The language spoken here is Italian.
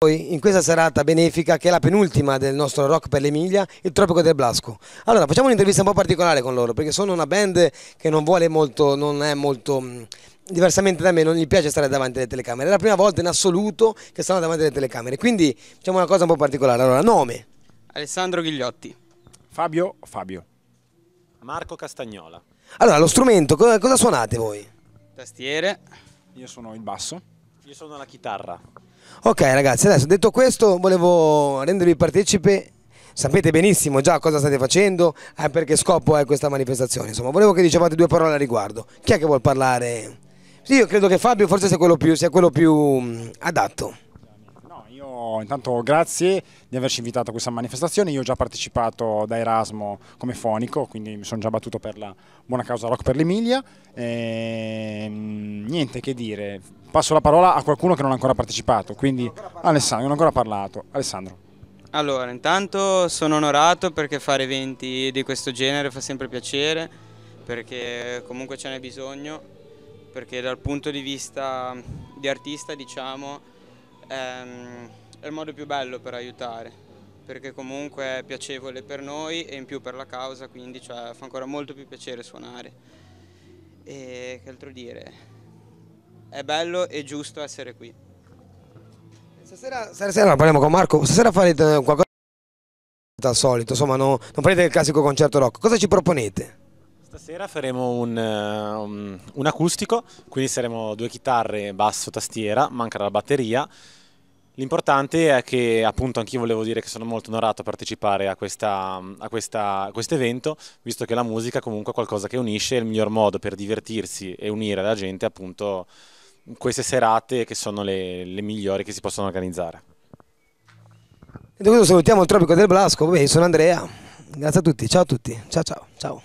voi in questa serata benefica che è la penultima del nostro rock per l'Emilia, il Tropico del Blasco. Allora, facciamo un'intervista un po' particolare con loro perché sono una band che non vuole molto, non è molto mm, diversamente da me non gli piace stare davanti alle telecamere. È la prima volta in assoluto che stanno davanti alle telecamere, quindi facciamo una cosa un po' particolare. Allora, nome. Alessandro Ghigliotti. Fabio Fabio. Marco Castagnola. Allora, lo strumento, cosa suonate voi? Tastiere. Io sono il basso. Io sono la chitarra. Ok ragazzi, adesso detto questo volevo rendervi partecipe sapete benissimo già cosa state facendo e eh, perché scopo è questa manifestazione. Insomma, volevo che dicevate due parole al riguardo. Chi è che vuol parlare? Sì, io credo che Fabio forse sia quello più, sia quello più mm, adatto. No, io intanto grazie di averci invitato a questa manifestazione. Io ho già partecipato da Erasmo come fonico, quindi mi sono già battuto per la buona causa Rock per l'Emilia. E ehm, niente che dire, passo la parola a qualcuno che non ha ancora partecipato, quindi Alessandro, non ha ancora parlato. Alessandro. Allora, intanto sono onorato perché fare eventi di questo genere fa sempre piacere, perché comunque ce n'è bisogno, perché dal punto di vista di artista, diciamo, ehm, è il modo più bello per aiutare, perché comunque è piacevole per noi e in più per la causa, quindi cioè, fa ancora molto più piacere suonare. E che altro dire? è bello e giusto essere qui. Stasera, stasera parliamo con Marco, stasera farete eh, qualcosa al solito, insomma no, non farete il classico concerto rock, cosa ci proponete? Stasera faremo un, eh, un, un acustico, quindi saremo due chitarre, basso, tastiera, mancherà la batteria L'importante è che appunto anch'io volevo dire che sono molto onorato a partecipare a, questa, a, questa, a questo evento, visto che la musica comunque è qualcosa che unisce, è il miglior modo per divertirsi e unire la gente appunto queste serate che sono le, le migliori che si possono organizzare. E da questo salutiamo il Tropico del Blasco, Beh, sono Andrea, grazie a tutti, ciao a tutti, ciao ciao ciao.